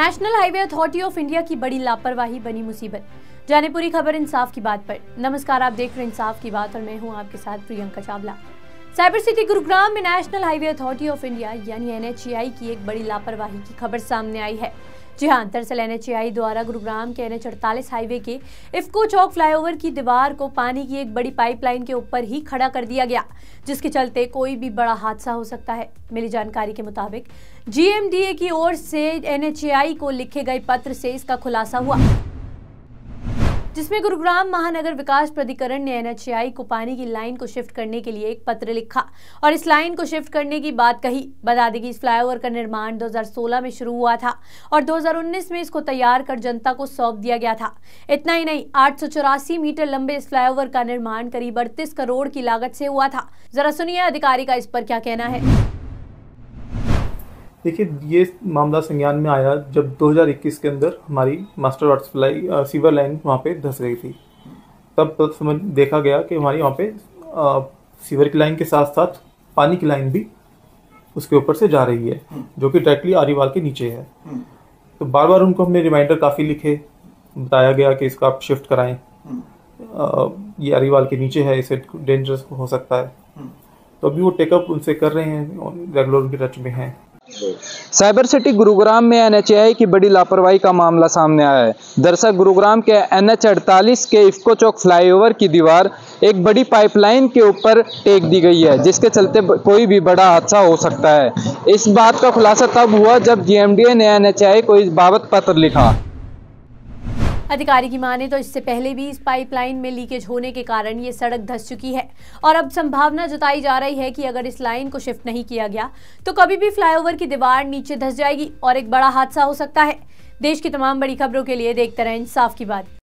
national highway authority of India की बड़ी लापरवाही बनी मुसीबत जाने पूरी खबर इंसाफ की बात पर नमस्कार आप देख रहे हैं इंसाफ की बात और मैं हूं आपके साथ प्रियंका चावला साइबर सिटी गुरुग्राम में national highway authority of India यानी एनएचएआई की एक बड़ी लापरवाही की खबर सामने आई है जी हाँ दरअसल एन द्वारा गुरुग्राम के एच अड़तालीस हाईवे के इफ्को चौक फ्लाईओवर की दीवार को पानी की एक बड़ी पाइपलाइन के ऊपर ही खड़ा कर दिया गया जिसके चलते कोई भी बड़ा हादसा हो सकता है मिली जानकारी के मुताबिक जीएमडीए की ओर से एन को लिखे गए पत्र से इसका खुलासा हुआ जिसमें गुरुग्राम महानगर विकास प्राधिकरण ने एनएचआई को पानी की लाइन को शिफ्ट करने के लिए एक पत्र लिखा और इस लाइन को शिफ्ट करने की बात कही बता दें कि इस फ्लाईओवर का निर्माण 2016 में शुरू हुआ था और 2019 में इसको तैयार कर जनता को सौंप दिया गया था इतना ही नहीं आठ मीटर लंबे इस फ्लाईओवर का निर्माण करीब अड़तीस करोड़ की लागत से हुआ था जरा सुनिए अधिकारी का इस पर क्या कहना है देखिए ये मामला संज्ञान में आया जब 2021 के अंदर हमारी मास्टर आर्ट सप्लाई सीवर लाइन वहाँ पे धस गई थी तब तब समझ देखा गया कि हमारी वहाँ पे आ, सीवर की लाइन के साथ साथ पानी की लाइन भी उसके ऊपर से जा रही है जो कि डायरेक्टली आरीवाल के नीचे है तो बार बार उनको हमने रिमाइंडर काफ़ी लिखे बताया गया कि इसका आप शिफ्ट कराएं आ, ये अरीवाल के नीचे है इसे डेंजरस हो सकता है तो अभी वो टेकअप उनसे कर रहे हैं रेगुलर उनके टच में हैं साइबर सिटी गुरुग्राम में एनएचएआई की बड़ी लापरवाही का मामला सामने आया है दरअसल गुरुग्राम के एनएच 48 के इफ्को चौक फ्लाईओवर की दीवार एक बड़ी पाइपलाइन के ऊपर टेक दी गई है जिसके चलते कोई भी बड़ा हादसा हो सकता है इस बात का खुलासा तब हुआ जब जीएमडीए ने एनएचएआई को इस बाबत पत्र लिखा अधिकारी की माने तो इससे पहले भी इस पाइपलाइन में लीकेज होने के कारण ये सड़क धस चुकी है और अब संभावना जताई जा रही है कि अगर इस लाइन को शिफ्ट नहीं किया गया तो कभी भी फ्लाईओवर की दीवार नीचे धस जाएगी और एक बड़ा हादसा हो सकता है देश की तमाम बड़ी खबरों के लिए देखते रहें इंसाफ की बात